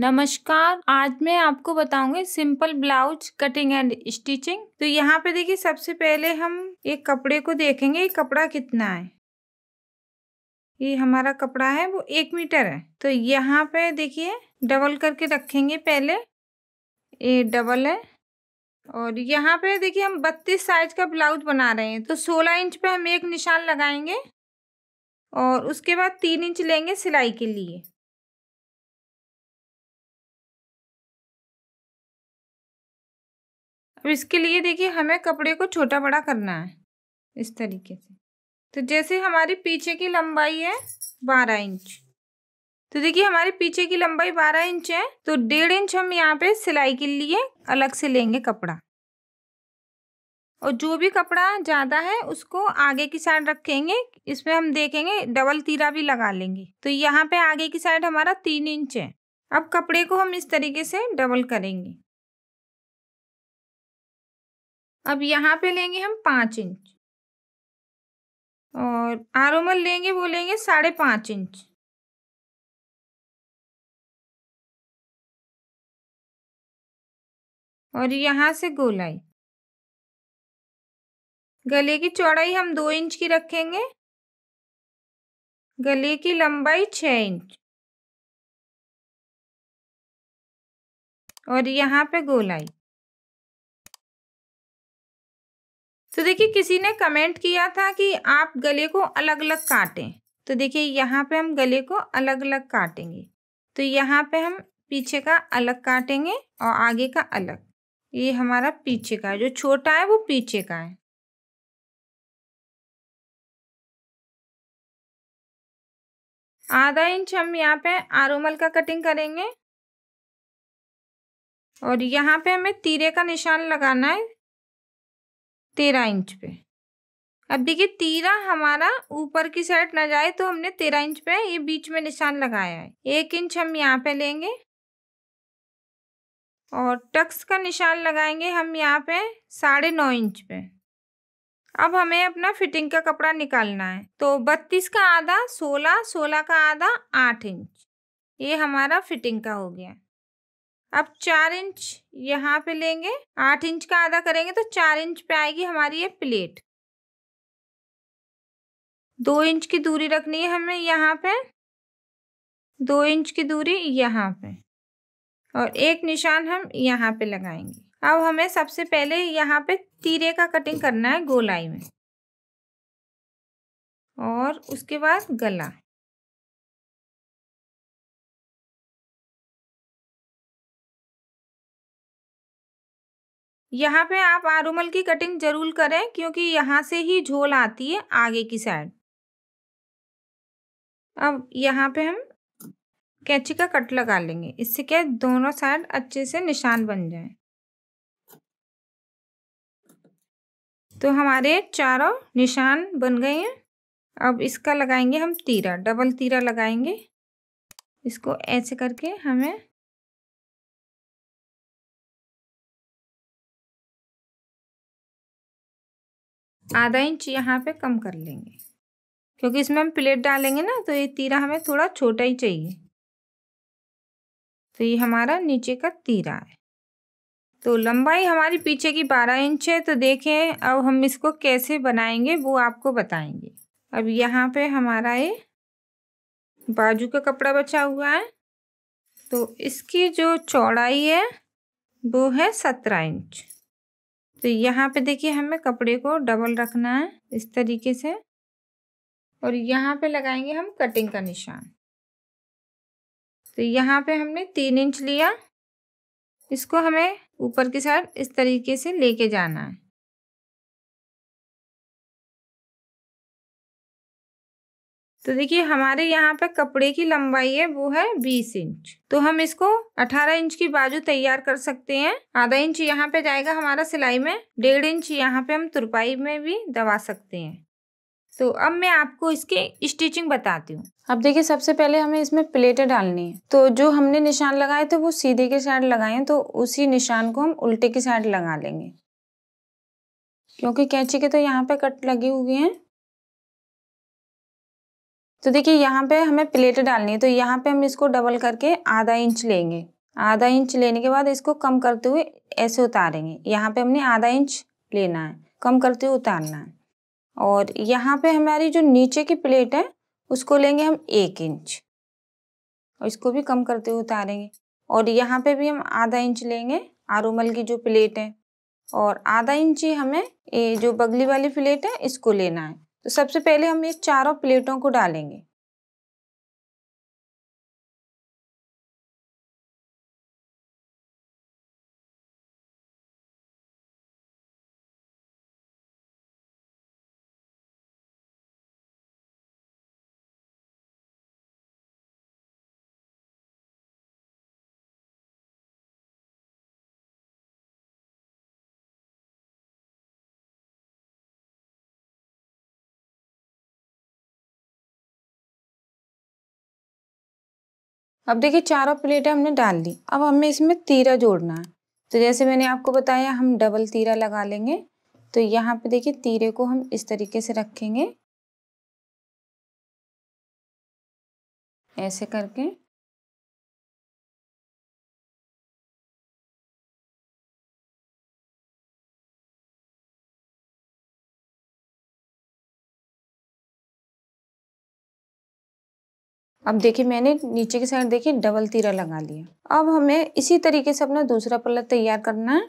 नमस्कार आज मैं आपको बताऊंगी simple blouse cutting and stitching तो यहाँ पे देखिए सबसे पहले हम एक कपड़े को देखेंगे कपड़ा कितना है ये हमारा कपड़ा है वो एक मीटर है तो यहाँ पे देखिए डबल करके रखेंगे पहले ये डबल है और यहाँ पे देखिए हम बत्तीस साइज का ब्लाउज बना रहे हैं तो सोलह इंच पे हम एक निशान लगाएंगे और उसके बाद तीन इंच लेंगे सिलाई के लिए अब इसके लिए देखिए हमें कपड़े को छोटा बड़ा करना है इस तरीके से तो जैसे हमारी पीछे की लंबाई है बारह इंच तो देखिए हमारे पीछे की लंबाई बारह इंच है तो डेढ़ इंच हम यहाँ पे सिलाई के लिए अलग से लेंगे कपड़ा और जो भी कपड़ा ज़्यादा है उसको आगे की साइड रखेंगे इसमें हम देखेंगे डबल तीरा भी लगा लेंगे तो यहाँ पे आगे की साइड हमारा तीन इंच है अब कपड़े को हम इस तरीके से डबल करेंगे अब यहाँ पे लेंगे हम पाँच इंच और आरोमल लेंगे वो लेंगे साढ़े पाँच इंच और यहाँ से गोलाई गले की चौड़ाई हम दो इंच की रखेंगे गले की लंबाई छः इंच और यहाँ पे गोलाई तो देखिए किसी ने कमेंट किया था कि आप गले को अलग अलग काटें तो देखिए यहाँ पे हम गले को अलग अलग काटेंगे तो यहाँ पे हम पीछे का अलग काटेंगे और आगे का अलग ये हमारा पीछे का है जो छोटा है वो पीछे का है आधा इंच हम यहाँ पे आरोमल का कटिंग करेंगे और यहाँ पे हमें तीरे का निशान लगाना है तेरह इंच पे अब देखिए तीरा हमारा ऊपर की साइड ना जाए तो हमने तेरह इंच पे ये बीच में निशान लगाया है एक इंच हम यहाँ पे लेंगे और टक्स का निशान लगाएंगे हम यहाँ पे साढ़े नौ इंच पे अब हमें अपना फिटिंग का कपड़ा निकालना है तो बत्तीस का आधा सोलह सोलह का आधा आठ इंच ये हमारा फिटिंग का हो गया अब चार इंच यहाँ पे लेंगे आठ इंच का आधा करेंगे तो चार इंच पे आएगी हमारी ये प्लेट दो इंच की दूरी रखनी है हमें यहाँ पे दो इंच की दूरी यहाँ पे और एक निशान हम यहाँ पे लगाएंगे अब हमें सबसे पहले यहाँ पे तीरे का कटिंग करना है गोलाई में और उसके बाद गला यहाँ पे आप आरुमल की कटिंग जरूर करें क्योंकि यहाँ से ही झोल आती है आगे की साइड अब यहाँ पे हम कैची का कट लगा लेंगे इससे क्या दोनों साइड अच्छे से निशान बन जाए तो हमारे चारों निशान बन गए हैं अब इसका लगाएंगे हम तीरा डबल तीरा लगाएंगे इसको ऐसे करके हमें आधा इंच यहाँ पे कम कर लेंगे क्योंकि इसमें हम प्लेट डालेंगे ना तो ये तीरा हमें थोड़ा छोटा ही चाहिए तो ये हमारा नीचे का तीरा है तो लंबाई हमारी पीछे की बारह इंच है तो देखें अब हम इसको कैसे बनाएंगे वो आपको बताएंगे अब यहाँ पे हमारा ये बाजू का कपड़ा बचा हुआ है तो इसकी जो चौड़ाई है वो है सत्रह इंच तो यहाँ पे देखिए हमें कपड़े को डबल रखना है इस तरीके से और यहाँ पे लगाएंगे हम कटिंग का निशान तो यहाँ पे हमने तीन इंच लिया इसको हमें ऊपर की साइड इस तरीके से लेके जाना है तो देखिए हमारे यहाँ पे कपड़े की लंबाई है वो है बीस इंच तो हम इसको अठारह इंच की बाजू तैयार कर सकते हैं आधा इंच यहाँ पे जाएगा हमारा सिलाई में डेढ़ इंच यहाँ पे हम तुरपाई में भी दबा सकते हैं तो अब मैं आपको इसके स्टिचिंग बताती हूँ अब देखिए सबसे पहले हमें इसमें प्लेटें डालनी है तो जो हमने निशान लगाए थे वो सीधे के साइड लगाए हैं तो उसी निशान को हम उल्टे की साइड लगा लेंगे क्योंकि कैंची के तो यहाँ पे कट लगे हुए हैं तो देखिए यहाँ पे हमें प्लेटें डालनी है तो यहाँ पे हम इसको डबल करके आधा इंच लेंगे आधा इंच लेने के बाद इसको कम करते हुए ऐसे उतारेंगे यहाँ पे हमने आधा इंच लेना है कम करते हुए उतारना है और यहाँ पे हमारी जो नीचे की प्लेट है उसको लेंगे हम एक इंच और इसको भी कम करते हुए उतारेंगे और यहाँ पे भी हम आधा इंच लेंगे आरूमल की जो प्लेट है और आधा इंच ही हमें ये जो बगली वाली प्लेट है इसको लेना है तो सबसे पहले हम ये चारों प्लेटों को डालेंगे अब देखिए चारों प्लेटें हमने डाल दी अब हमें इसमें तीरा जोड़ना है तो जैसे मैंने आपको बताया हम डबल तीरा लगा लेंगे तो यहाँ पे देखिए तीरे को हम इस तरीके से रखेंगे ऐसे करके अब देखिए मैंने नीचे की साइड देखिए डबल तीरा लगा लिया अब हमें इसी तरीके से अपना दूसरा पल्ला तैयार करना है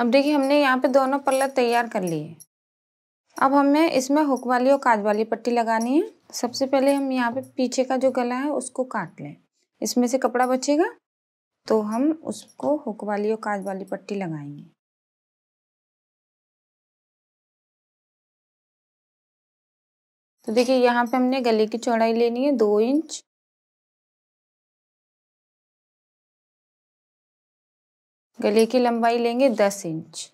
अब देखिए हमने यहाँ पे दोनों पल्ला तैयार कर लिए अब हमें इसमें हुक वाली और काज वाली पट्टी लगानी है सबसे पहले हम यहाँ पे पीछे का जो गला है उसको काट लें इसमें से कपड़ा बचेगा तो हम उसको हुक वाली और काज वाली पट्टी लगाएंगे तो देखिए यहाँ पे हमने गले की चौड़ाई लेनी है दो इंच गले की लंबाई लेंगे दस इंच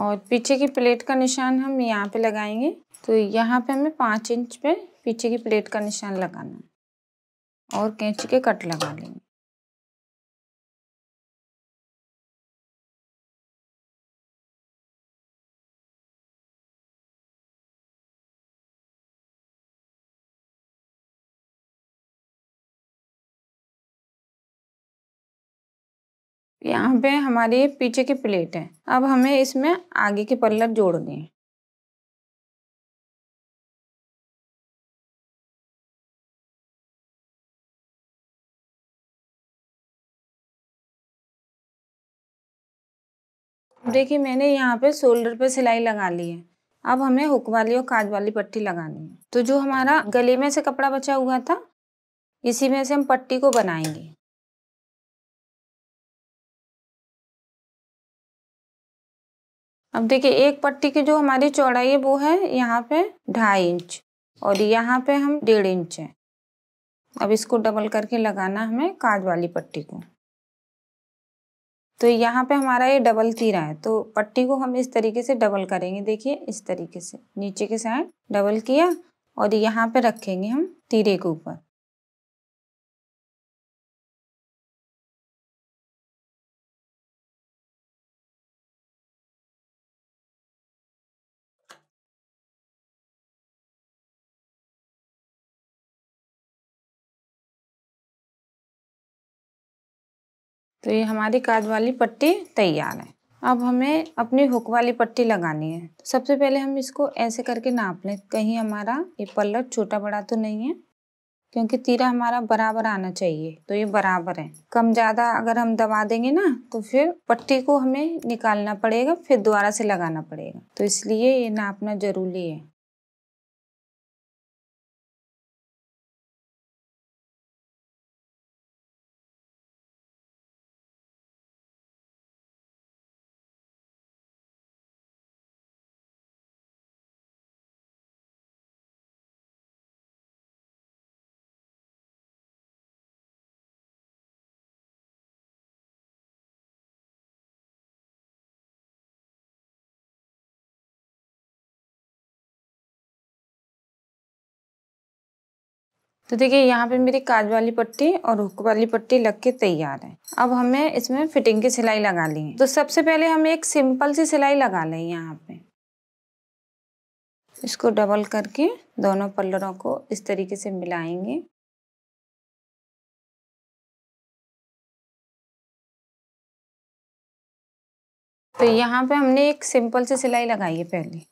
और पीछे की प्लेट का निशान हम यहाँ पे लगाएंगे तो यहाँ पे हमें पाँच इंच पे पीछे की प्लेट का निशान लगाना और कैंची के कट लगा लेंगे यहाँ पे हमारी पीछे की प्लेट है अब हमें इसमें आगे के पल्लर जोड़ दें देखिए मैंने यहाँ पे शोल्डर पे सिलाई लगा ली है अब हमें हुक वाली और काज वाली पट्टी लगानी है तो जो हमारा गले में से कपड़ा बचा हुआ था इसी में से हम पट्टी को बनाएंगे अब देखिए एक पट्टी की जो हमारी चौड़ाई है वो है यहाँ पे ढाई इंच और यहाँ पे हम डेढ़ इंच है अब इसको डबल करके लगाना हमें काज वाली पट्टी को तो यहाँ पे हमारा ये डबल तीरा है तो पट्टी को हम इस तरीके से डबल करेंगे देखिए इस तरीके से नीचे के साइड डबल किया और यहाँ पे रखेंगे हम तीरे के ऊपर तो ये हमारी काज वाली पट्टी तैयार है अब हमें अपनी हुक वाली पट्टी लगानी है सबसे पहले हम इसको ऐसे करके नाप लें कहीं हमारा ये पल्लट छोटा बड़ा तो नहीं है क्योंकि तीरा हमारा बराबर आना चाहिए तो ये बराबर है कम ज़्यादा अगर हम दबा देंगे ना तो फिर पट्टी को हमें निकालना पड़ेगा फिर दोबारा से लगाना पड़ेगा तो इसलिए ये नापना ज़रूरी है तो देखिए यहाँ पे मेरी काज वाली पट्टी और हुक वाली पट्टी लग के तैयार है अब हमें इसमें फिटिंग की सिलाई लगा ली है तो सबसे पहले हम एक सिंपल सी सिलाई लगा लें यहाँ पे इसको डबल करके दोनों पल्लरों को इस तरीके से मिलाएंगे तो यहाँ पे हमने एक सिंपल सी सिलाई लगाई है पहले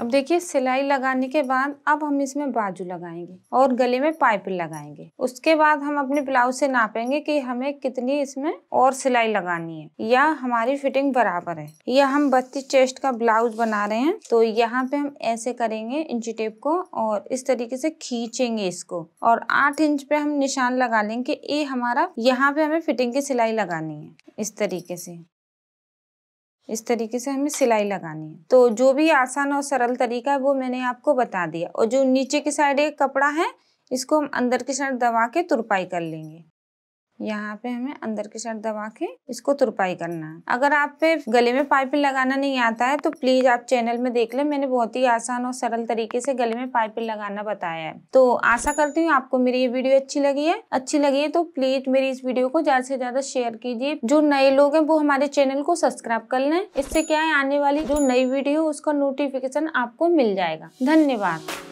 अब देखिए सिलाई लगाने के बाद अब हम इसमें बाजू लगाएंगे और गले में पाइप लगाएंगे उसके बाद हम अपने ब्लाउज से नापेंगे कि हमें कितनी इसमें और सिलाई लगानी है या हमारी फिटिंग बराबर है या हम बत्तीस चेस्ट का ब्लाउज बना रहे हैं तो यहाँ पे हम ऐसे करेंगे इंची टेप को और इस तरीके से खींचेंगे इसको और आठ इंच पे हम निशान लगा लेंगे ये हमारा यहाँ पे हमें फिटिंग की सिलाई लगानी है इस तरीके से इस तरीके से हमें सिलाई लगानी है तो जो भी आसान और सरल तरीका है वो मैंने आपको बता दिया और जो नीचे की साइड एक कपड़ा है इसको हम अंदर की साइड दबा के तुरपाई कर लेंगे यहाँ पे हमें अंदर की साइड दबा के इसको तुरपाई करना है अगर आप पे गले में पाइपिंग लगाना नहीं आता है तो प्लीज आप चैनल में देख ले मैंने बहुत ही आसान और सरल तरीके से गले में पाइपिंग लगाना बताया है तो आशा करती हूँ आपको मेरी ये वीडियो अच्छी लगी है अच्छी लगी है तो प्लीज मेरी इस वीडियो को ज्यादा से ज्यादा शेयर कीजिए जो नए लोग है वो हमारे चैनल को सब्सक्राइब कर ले इससे क्या है आने वाली जो नई वीडियो उसका नोटिफिकेशन आपको मिल जाएगा धन्यवाद